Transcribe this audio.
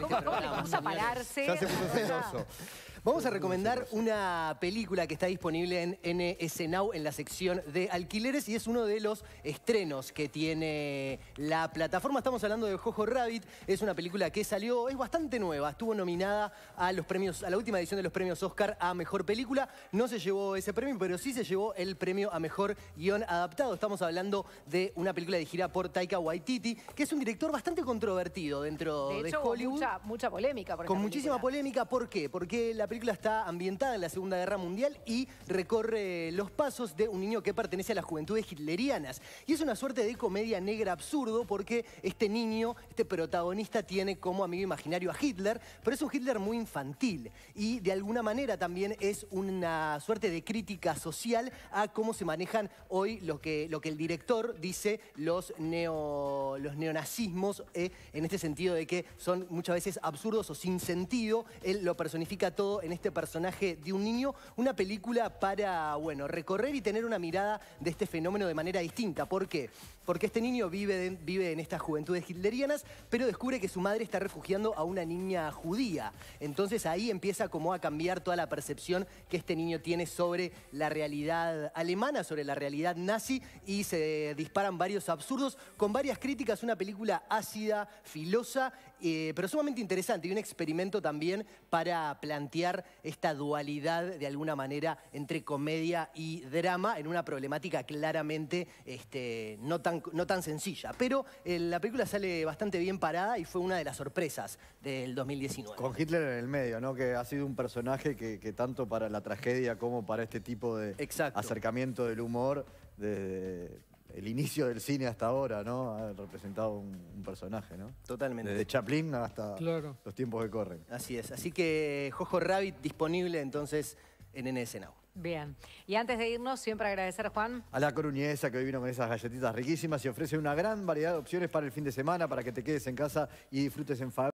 ¿Cómo, cómo le gusta pararse? Ya se puso celoso. Vamos a recomendar una película que está disponible en NSNow en la sección de alquileres y es uno de los estrenos que tiene la plataforma. Estamos hablando de Jojo Rabbit, es una película que salió, es bastante nueva, estuvo nominada a los premios, a la última edición de los premios Oscar a Mejor Película. No se llevó ese premio, pero sí se llevó el premio a Mejor Guión Adaptado. Estamos hablando de una película dirigida por Taika Waititi, que es un director bastante controvertido dentro de, de Hollywood. Mucha, mucha polémica. Por con muchísima polémica, ¿por qué? Porque la película está ambientada en la Segunda Guerra Mundial y recorre los pasos de un niño que pertenece a las juventudes hitlerianas. Y es una suerte de comedia negra absurdo porque este niño, este protagonista, tiene como amigo imaginario a Hitler, pero es un Hitler muy infantil. Y de alguna manera también es una suerte de crítica social a cómo se manejan hoy lo que, lo que el director dice los, neo, los neonazismos, eh, en este sentido de que son muchas veces absurdos o sin sentido. Él lo personifica todo en este personaje de un niño, una película para, bueno, recorrer y tener una mirada de este fenómeno de manera distinta. ¿Por qué? Porque este niño vive, vive en estas juventudes hitlerianas, pero descubre que su madre está refugiando a una niña judía. Entonces ahí empieza como a cambiar toda la percepción que este niño tiene sobre la realidad alemana, sobre la realidad nazi, y se disparan varios absurdos con varias críticas, una película ácida, filosa, eh, pero sumamente interesante y un experimento también para plantear esta dualidad de alguna manera entre comedia y drama en una problemática claramente este, no, tan, no tan sencilla. Pero eh, la película sale bastante bien parada y fue una de las sorpresas del 2019. Con Hitler en el medio, ¿no? Que ha sido un personaje que, tanto para la tragedia como para este tipo de acercamiento del humor el inicio del cine hasta ahora, ¿no? Ha representado un, personaje, ¿no? Totalmente. Desde Chaplin hasta los tiempos que corren. Así es. Así que Jojo Rabbit disponible entonces en NS Now. Bien. Y antes de irnos, siempre agradecer, Juan. A la coruñesa que hoy vino con esas galletitas riquísimas y ofrece una gran variedad de opciones para el fin de semana, para que te quedes en casa y disfrutes en familia.